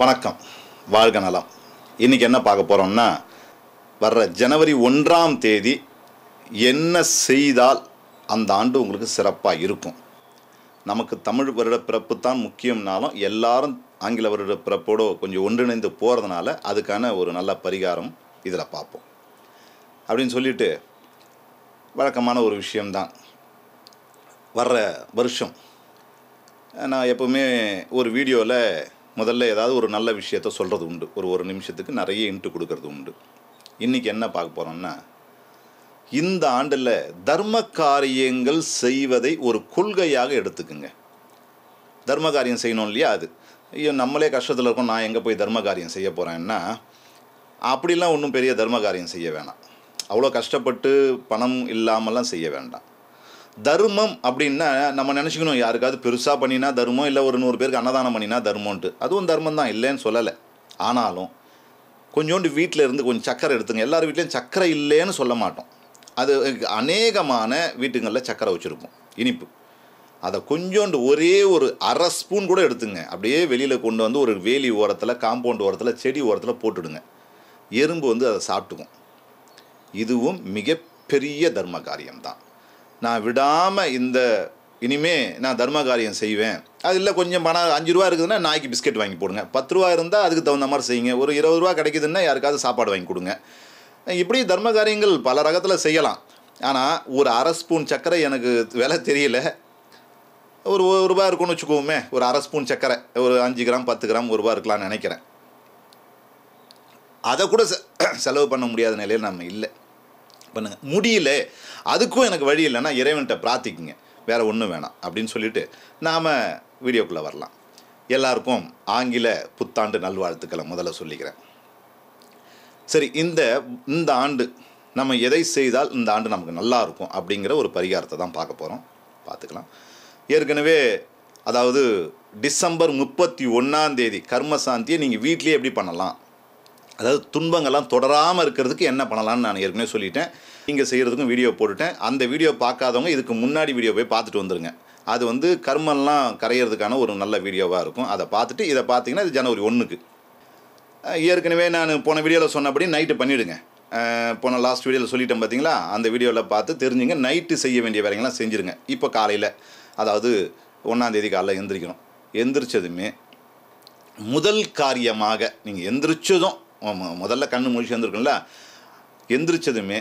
வணக்கம் வாழ்க நலம் இன்றைக்கி என்ன பார்க்க போகிறோம்னா வர்ற ஜனவரி ஒன்றாம் தேதி என்ன செய்தால் அந்த ஆண்டு உங்களுக்கு சிறப்பாக இருக்கும் நமக்கு தமிழ் வருட பிறப்பு தான் முக்கியம்னாலும் எல்லாரும் ஆங்கில வருட பிறப்போடு கொஞ்சம் ஒன்றிணைந்து போகிறதுனால அதுக்கான ஒரு நல்ல பரிகாரம் இதில் பார்ப்போம் அப்படின்னு சொல்லிட்டு வழக்கமான ஒரு விஷயம்தான் வர்ற வருஷம் நான் எப்போவுமே ஒரு வீடியோவில் முதல்ல ஏதாவது ஒரு நல்ல விஷயத்த சொல்கிறது உண்டு ஒரு ஒரு நிமிஷத்துக்கு நிறைய இன்ட்டு கொடுக்கறது உண்டு இன்றைக்கி என்ன பார்க்க போகிறோம்னா இந்த ஆண்டில் தர்ம காரியங்கள் செய்வதை ஒரு கொள்கையாக எடுத்துக்குங்க தர்ம காரியம் செய்யணும் இல்லையா அது ஐயோ நம்மளே கஷ்டத்தில் இருக்கோம் நான் எங்கே போய் தர்ம காரியம் செய்ய போகிறேன்னா அப்படிலாம் ஒன்றும் பெரிய தர்ம காரியம் செய்ய வேணாம் அவ்வளோ கஷ்டப்பட்டு பணம் இல்லாமலாம் செய்ய வேண்டாம் தர்மம் அப்படின்னா நம்ம நினச்சிக்கணும் யாருக்காவது பெருசாக பண்ணினா தர்மம் இல்லை ஒரு நூறு பேருக்கு அன்னதானம் பண்ணினா தர்மம்ன்ட்டு அதுவும் தர்மம் தான் இல்லைன்னு சொல்லலை ஆனாலும் கொஞ்சோண்டு வீட்டில் இருந்து கொஞ்சம் சக்கரை எடுத்துங்க எல்லார் வீட்லேயும் சக்கரை இல்லைன்னு சொல்ல மாட்டோம் அது அநேகமான வீட்டுங்களில் சக்கரை வச்சுருப்போம் இனிப்பு அதை கொஞ்சோண்டு ஒரே ஒரு அரை ஸ்பூன் கூட எடுத்துங்க அப்படியே வெளியில் கொண்டு வந்து ஒரு வேலி ஓரத்தில் காம்பவுண்ட் ஓரத்தில் செடி ஓரத்தில் போட்டுடுங்க எறும்பு வந்து அதை சாப்பிட்டுக்கும் இதுவும் மிகப்பெரிய தர்ம காரியம்தான் நான் விடாமல் இந்த இனிமே நான் தர்ம காரியம் செய்வேன் அது இல்லை கொஞ்சம் பணம் அஞ்சு ரூபா இருக்குதுன்னா நாய்க்கு பிஸ்கெட் வாங்கி போடுங்க பத்து ரூபா இருந்தால் அதுக்கு தகுந்த மாதிரி செய்யுங்க ஒரு இருபது ரூபா கிடைக்குதுன்னா யாருக்காவது சாப்பாடு வாங்கி கொடுங்க இப்படி தர்ம காரியங்கள் பல ரகத்தில் செய்யலாம் ஆனால் ஒரு அரை ஸ்பூன் சர்க்கரை எனக்கு விலை தெரியல ஒரு ஒரு ரூபா இருக்கும்னு வச்சுக்கோமே ஒரு அரை ஸ்பூன் சர்க்கரை ஒரு அஞ்சு கிராம் பத்து கிராம் ஒரு ரூபா இருக்கலாம்னு நினைக்கிறேன் அதை கூட செலவு பண்ண முடியாத நிலையில் நம்ம இல்லை பண்ணுங்கள் முடியல அதுக்கும் எனக்கு வழி இல்லைன்னா இறைவன்கிட்ட பிரார்த்திக்குங்க வேறு ஒன்றும் வேணாம் அப்படின்னு சொல்லிட்டு நாம் வீடியோக்குள்ளே வரலாம் எல்லாருக்கும் ஆங்கில புத்தாண்டு நல்வாழ்த்துக்களை முதல்ல சொல்லிக்கிறேன் சரி இந்த இந்த ஆண்டு நம்ம எதை செய்தால் இந்த ஆண்டு நமக்கு நல்லா இருக்கும் அப்படிங்கிற ஒரு பரிகாரத்தை தான் பார்க்க போகிறோம் பார்த்துக்கலாம் ஏற்கனவே அதாவது டிசம்பர் முப்பத்தி ஒன்றாம் தேதி கர்ம சாந்தியை நீங்கள் வீட்லேயே எப்படி பண்ணலாம் அதாவது துன்பங்கள்லாம் தொடராமல் இருக்கிறதுக்கு என்ன பண்ணலாம்னு நான் ஏற்கனவே சொல்லிட்டேன் நீங்கள் செய்கிறதுக்கும் வீடியோ போட்டுட்டேன் அந்த வீடியோ பார்க்காதவங்க இதுக்கு முன்னாடி வீடியோ போய் பார்த்துட்டு வந்துடுங்க அது வந்து கர்மம்லாம் கரையிறதுக்கான ஒரு நல்ல வீடியோவாக இருக்கும் அதை பார்த்துட்டு இதை பார்த்தீங்கன்னா இது ஜனவரி ஒன்றுக்கு ஏற்கனவே நான் போன வீடியோவில் சொன்னபடி நைட்டு பண்ணிவிடுங்க போன லாஸ்ட் வீடியோவில் சொல்லிட்டேன் பார்த்தீங்களா அந்த வீடியோவில் பார்த்து தெரிஞ்சுங்க நைட்டு செய்ய வேண்டிய வேலைங்களாம் செஞ்சுருங்க இப்போ காலையில் அதாவது ஒன்றாந்தேதி காலையில் எந்திரிக்கணும் எந்திரிச்சதுமே முதல் காரியமாக நீங்கள் எந்திரிச்சதும் முதல்ல கண்ணு முழிச்சு வந்திருக்கும்ல எந்திரிச்சதுமே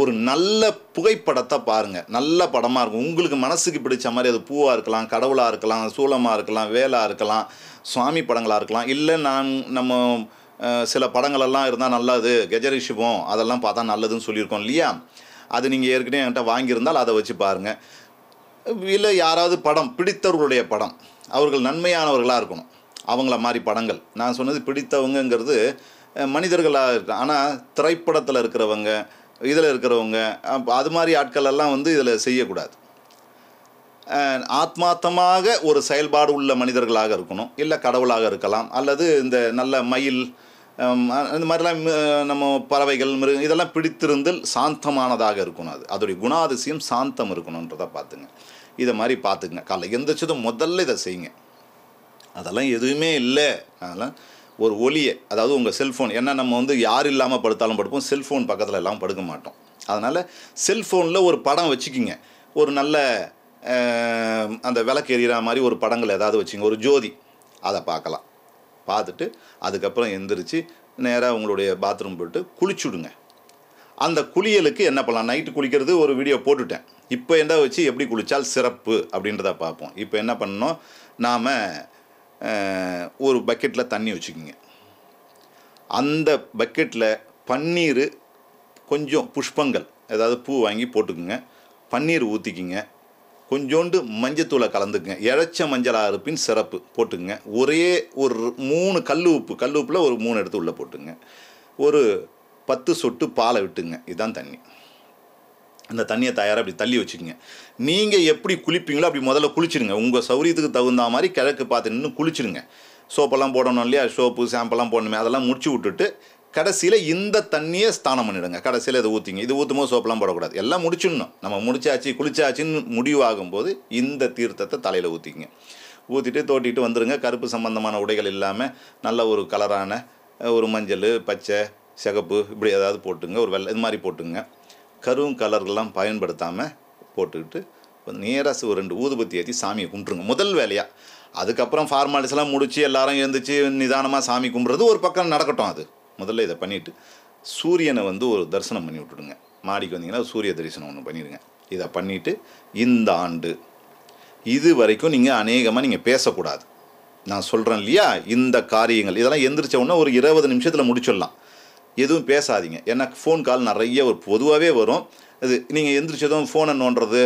ஒரு நல்ல புகைப்படத்தை பாருங்கள் நல்ல படமாக இருக்கும் உங்களுக்கு மனசுக்கு பிடிச்ச மாதிரி அது பூவாக இருக்கலாம் கடவுளாக இருக்கலாம் சூளமாக இருக்கலாம் வேலாக இருக்கலாம் சுவாமி படங்களாக இருக்கலாம் இல்லை நான் நம்ம சில படங்களெல்லாம் இருந்தால் நல்லது கெஜரிஷிபம் அதெல்லாம் பார்த்தா நல்லதுன்னு சொல்லியிருக்கோம் இல்லையா அது நீங்கள் ஏற்கனவே என்கிட்ட வாங்கியிருந்தால் அதை வச்சு பாருங்கள் இல்லை யாராவது படம் பிடித்தவர்களுடைய படம் அவர்கள் நன்மையானவர்களாக இருக்கணும் அவங்கள மாதிரி படங்கள் நான் சொன்னது பிடித்தவங்கங்கிறது மனிதர்களாக இருக்கு ஆனால் திரைப்படத்தில் இருக்கிறவங்க இதில் இருக்கிறவங்க அது மாதிரி ஆட்கள் எல்லாம் வந்து இதில் செய்யக்கூடாது ஆத்மார்த்தமாக ஒரு செயல்பாடு உள்ள மனிதர்களாக இருக்கணும் இல்லை கடவுளாக இருக்கலாம் அல்லது இந்த நல்ல மயில் இந்த மாதிரிலாம் நம்ம பறவைகள் மிருக இதெல்லாம் பிடித்திருந்தல் சாந்தமானதாக இருக்கணும் அது அதோடைய குணாதிசயம் சாந்தம் இருக்கணுன்றதை பார்த்துங்க இதை மாதிரி பார்த்துக்குங்க காலைல எந்திரிச்சதும் முதல்ல இதை செய்யுங்க அதெல்லாம் எதுவுமே இல்லை அதெல்லாம் ஒரு ஒலியை அதாவது உங்கள் செல்ஃபோன் ஏன்னா நம்ம வந்து யார் இல்லாமல் படுத்தாலும் படுப்போம் செல்ஃபோன் பக்கத்தில் எல்லாம் படுக்க மாட்டோம் அதனால் செல்ஃபோனில் ஒரு படம் வச்சுக்கிங்க ஒரு நல்ல அந்த விளக்கு எறிகிற மாதிரி ஒரு படங்கள் ஏதாவது வச்சுங்க ஒரு ஜோதி அதை பார்க்கலாம் பார்த்துட்டு அதுக்கப்புறம் எந்திரிச்சு நேராக உங்களுடைய பாத்ரூம் போட்டு குளிச்சுடுங்க அந்த குளியலுக்கு என்ன பண்ணலாம் நைட்டு குளிக்கிறது ஒரு வீடியோ போட்டுட்டேன் இப்போ என்ன வச்சு எப்படி குளித்தால் சிறப்பு அப்படின்றத பார்ப்போம் இப்போ என்ன பண்ணணும் நாம் ஒரு பக்கெட்டில் தண்ணி வச்சுக்கோங்க அந்த பக்கெட்டில் பன்னீர் கொஞ்சம் புஷ்பங்கள் ஏதாவது பூ வாங்கி போட்டுக்குங்க பன்னீர் ஊற்றிக்கிங்க கொஞ்சோண்டு மஞ்சத்தூளை கலந்துக்குங்க இழைச்ச மஞ்சளாக இருப்பின் சிறப்பு போட்டுக்குங்க ஒரே ஒரு மூணு கல் உப்பு கல் உப்பில் ஒரு மூணு எடுத்து உள்ளே போட்டுங்க ஒரு பத்து சொட்டு பாலை விட்டுங்க இதுதான் தண்ணி அந்த தண்ணியை தயாராக அப்படி தள்ளி வச்சுக்கோங்க நீங்கள் எப்படி குளிப்பீங்களோ அப்படி முதல்ல குளிச்சிடுங்க உங்கள் சௌரியத்துக்கு தகுந்த மாதிரி கிழக்கு பார்த்து நின்று குளிச்சிடுங்க சோப்பெல்லாம் போடணும் இல்லையா சோப்பு ஷாம்பெல்லாம் போடணுமே அதெல்லாம் முடிச்சு விட்டுட்டு கடைசியில் இந்த தண்ணியை ஸ்தானம் பண்ணிடுங்க கடைசியில் இதை ஊற்றிங்க இது போது சோப்பெல்லாம் போடக்கூடாது எல்லாம் முடிச்சிடணும் நம்ம முடிச்சாச்சு குளிச்சாச்சின்னு முடிவாகும் போது இந்த தீர்த்தத்தை தலையில் ஊற்றிங்க ஊற்றிட்டு தோட்டிட்டு வந்துடுங்க கருப்பு சம்மந்தமான உடைகள் இல்லாமல் நல்ல ஒரு கலரான ஒரு மஞ்சள் பச்சை சிகப்பு இப்படி ஏதாவது போட்டுங்க ஒரு வெள்ளை இது மாதிரி போட்டுங்க கருவும் கலர்கள்லாம் பயன்படுத்தாமல் போட்டுக்கிட்டு நேராக ஒரு ரெண்டு ஊதுபத்தி ஏற்றி சாமியை கும்பிட்ருங்க முதல் வேலையாக அதுக்கப்புறம் ஃபார்மாலிட்டிஸ்லாம் முடித்து எல்லாரும் எழுந்திரிச்சு நிதானமாக சாமி கும்பிட்றது ஒரு பக்கம் நடக்கட்டும் அது முதல்ல இதை பண்ணிவிட்டு சூரியனை வந்து ஒரு தரிசனம் பண்ணி விட்டுடுங்க மாடிக்கு வந்தீங்கன்னா சூரிய தரிசனம் ஒன்று பண்ணிடுங்க இதை பண்ணிவிட்டு இந்த ஆண்டு இது வரைக்கும் நீங்கள் அநேகமாக நீங்கள் பேசக்கூடாது நான் சொல்கிறேன் இல்லையா இந்த காரியங்கள் இதெல்லாம் எந்திரிச்ச உடனே ஒரு இருபது நிமிஷத்தில் முடிச்சிடலாம் எதுவும் பேசாதீங்க ஏன்னா ஃபோன் கால் நிறைய ஒரு பொதுவாகவே வரும் அது நீங்கள் எந்திரிச்சதும் ஃபோனை நோண்டுறது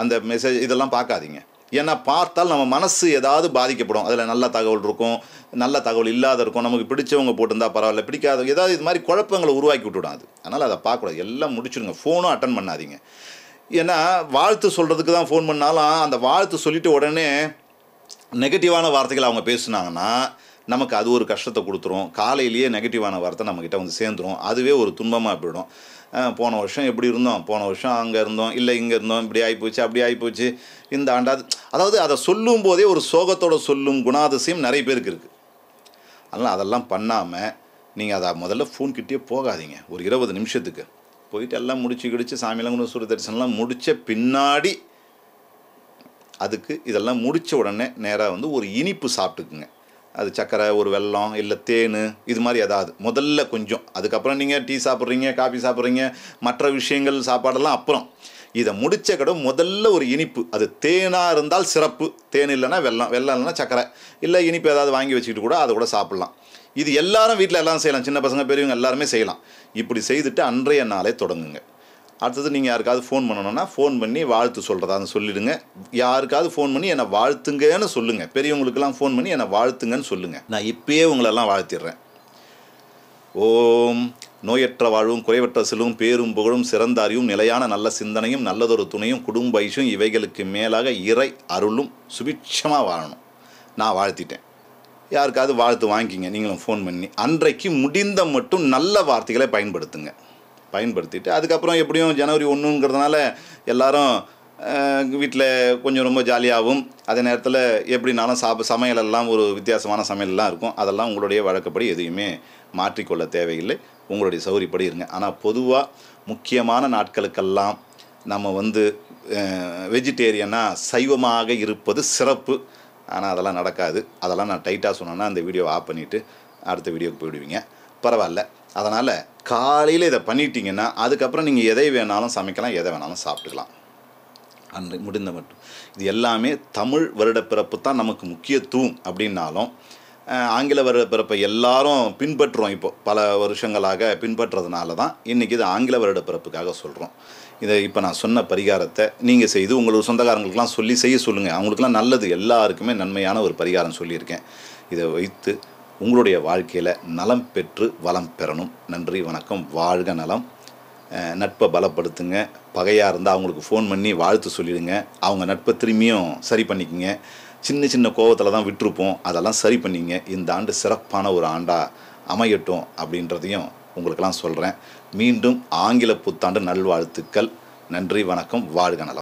அந்த மெசேஜ் இதெல்லாம் பார்க்காதீங்க ஏன்னா பார்த்தால் நம்ம மனசு ஏதாவது பாதிக்கப்படும் அதில் நல்ல தகவல் இருக்கும் நல்ல தகவல் இல்லாத இருக்கும் நமக்கு பிடிச்சவங்க போட்டிருந்தா பரவாயில்ல பிடிக்காத ஏதாவது இது மாதிரி குழப்பங்களை உருவாக்கி விட்டுடும் அது அதனால் அதை பார்க்கக்கூடாது எல்லாம் முடிச்சுடுங்க ஃபோனும் அட்டன் பண்ணாதீங்க ஏன்னா வாழ்த்து சொல்கிறதுக்கு தான் ஃபோன் பண்ணாலும் அந்த வாழ்த்து சொல்லிவிட்டு உடனே நெகட்டிவான வார்த்தைகள் அவங்க பேசுனாங்கன்னா நமக்கு அது ஒரு கஷ்டத்தை கொடுத்துரும் காலையிலேயே நெகட்டிவான வார்த்தை நம்மக்கிட்ட வந்து சேர்ந்துடும் அதுவே ஒரு துன்பமாக போயிடும் போன வருஷம் எப்படி இருந்தோம் போன வருஷம் அங்கே இருந்தோம் இல்லை இங்கே இருந்தோம் இப்படி ஆகிப்போச்சு அப்படி ஆகிப்போச்சு இந்த ஆண்டாது அதாவது அதை சொல்லும் போதே ஒரு சோகத்தோடு சொல்லும் குணாதிசயம் நிறைய பேருக்கு இருக்குது அதனால் அதெல்லாம் பண்ணாமல் நீங்கள் அதை முதல்ல ஃபோன் கிட்டே போகாதீங்க ஒரு இருபது நிமிஷத்துக்கு போயிட்டு எல்லாம் முடிச்சு கிடிச்சு சாமியெல்லாம் கூட சூரிய தரிசனம்லாம் முடித்த பின்னாடி அதுக்கு இதெல்லாம் முடித்த உடனே நேராக வந்து ஒரு இனிப்பு சாப்பிட்டுக்குங்க அது சக்கரை ஒரு வெல்லம் இல்லை தேன் இது மாதிரி ஏதாவது முதல்ல கொஞ்சம் அதுக்கப்புறம் நீங்கள் டீ சாப்பிட்றீங்க காஃபி சாப்பிட்றீங்க மற்ற விஷயங்கள் சாப்பாடெல்லாம் அப்புறம் இதை முடித்த கடவுள் முதல்ல ஒரு இனிப்பு அது தேனாக இருந்தால் சிறப்பு தேன் இல்லைன்னா வெள்ளம் வெள்ளம் இல்லைனா சக்கரை இல்லை இனிப்பு ஏதாவது வாங்கி வச்சுக்கிட்டு கூட அதை கூட சாப்பிட்லாம் இது எல்லாரும் வீட்டில் எல்லாம் செய்யலாம் சின்ன பசங்க பெரியவங்க எல்லாருமே செய்யலாம் இப்படி செய்துட்டு அன்றைய நாளே தொடங்குங்க அடுத்தது நீங்கள் யாருக்காவது ஃபோன் பண்ணணும்னா ஃபோன் பண்ணி வாழ்த்து சொல்கிறதான்னு சொல்லிடுங்க யாருக்காவது ஃபோன் பண்ணி என்னை வாழ்த்துங்கன்னு சொல்லுங்கள் பெரியவங்களுக்கெல்லாம் ஃபோன் பண்ணி என்னை வாழ்த்துங்கன்னு சொல்லுங்கள் நான் இப்போயே உங்களெல்லாம் வாழ்த்திடுறேன் ஓம் நோயற்ற வாழ்வும் குறைவற்ற செலவும் பேரும் புகழும் சிறந்த அறிவும் நிலையான நல்ல சிந்தனையும் நல்லதொரு துணையும் குடும்ப ஐஷும் இவைகளுக்கு மேலாக இறை அருளும் சுபிட்சமாக வாழணும் நான் வாழ்த்திட்டேன் யாருக்காவது வாழ்த்து வாங்கிக்கிங்க நீங்களும் ஃபோன் பண்ணி அன்றைக்கு முடிந்த மட்டும் நல்ல வார்த்தைகளை பயன்படுத்துங்க பயன்படுத்திட்டு அதுக்கப்புறம் எப்படியும் ஜனவரி ஒன்றுங்கிறதுனால எல்லாரும் வீட்டில் கொஞ்சம் ரொம்ப ஜாலியாகவும் அதே நேரத்தில் எப்படினாலும் சாப்ப சமையலெல்லாம் ஒரு வித்தியாசமான சமையல்லாம் இருக்கும் அதெல்லாம் உங்களுடைய வழக்கப்படி எதையுமே மாற்றிக்கொள்ள தேவையில்லை உங்களுடைய சௌகரியப்படி இருங்க ஆனால் பொதுவாக முக்கியமான நாட்களுக்கெல்லாம் நம்ம வந்து வெஜிடேரியனாக சைவமாக இருப்பது சிறப்பு ஆனால் அதெல்லாம் நடக்காது அதெல்லாம் நான் டைட்டாக சொன்னேன்னா அந்த வீடியோவை ஆஃப் பண்ணிவிட்டு அடுத்த வீடியோக்கு போயிடுவீங்க பரவாயில்ல அதனால் காலையில் இதை பண்ணிட்டீங்கன்னா அதுக்கப்புறம் நீங்கள் எதை வேணாலும் சமைக்கலாம் எதை வேணாலும் சாப்பிட்டுக்கலாம் அன்று முடிந்த மட்டும் இது எல்லாமே தமிழ் வருடப்பிறப்பு தான் நமக்கு முக்கியத்துவம் அப்படின்னாலும் ஆங்கில வருட பிறப்பை எல்லாரும் பின்பற்றுறோம் இப்போது பல வருஷங்களாக பின்பற்றுறதுனால தான் இன்றைக்கி இது ஆங்கில வருட பிறப்புக்காக சொல்கிறோம் இதை இப்போ நான் சொன்ன பரிகாரத்தை நீங்கள் செய்து உங்களோட சொந்தக்காரங்களுக்கெல்லாம் சொல்லி செய்ய சொல்லுங்கள் அவங்களுக்குலாம் நல்லது எல்லாருக்குமே நன்மையான ஒரு பரிகாரம் சொல்லியிருக்கேன் இதை வைத்து உங்களுடைய வாழ்க்கையில் நலம் பெற்று வளம் பெறணும் நன்றி வணக்கம் வாழ்க நலம் நட்பை பலப்படுத்துங்க பகையாக இருந்தால் அவங்களுக்கு ஃபோன் பண்ணி வாழ்த்து சொல்லிடுங்க அவங்க நட்பை திரும்பியும் சரி பண்ணிக்கோங்க சின்ன சின்ன கோவத்தில் தான் விட்டுருப்போம் அதெல்லாம் சரி பண்ணிங்க இந்த ஆண்டு சிறப்பான ஒரு ஆண்டாக அமையட்டும் அப்படின்றதையும் உங்களுக்கெல்லாம் சொல்கிறேன் மீண்டும் ஆங்கில புத்தாண்டு நல்வாழ்த்துக்கள் நன்றி வணக்கம் வாழ்க நலம்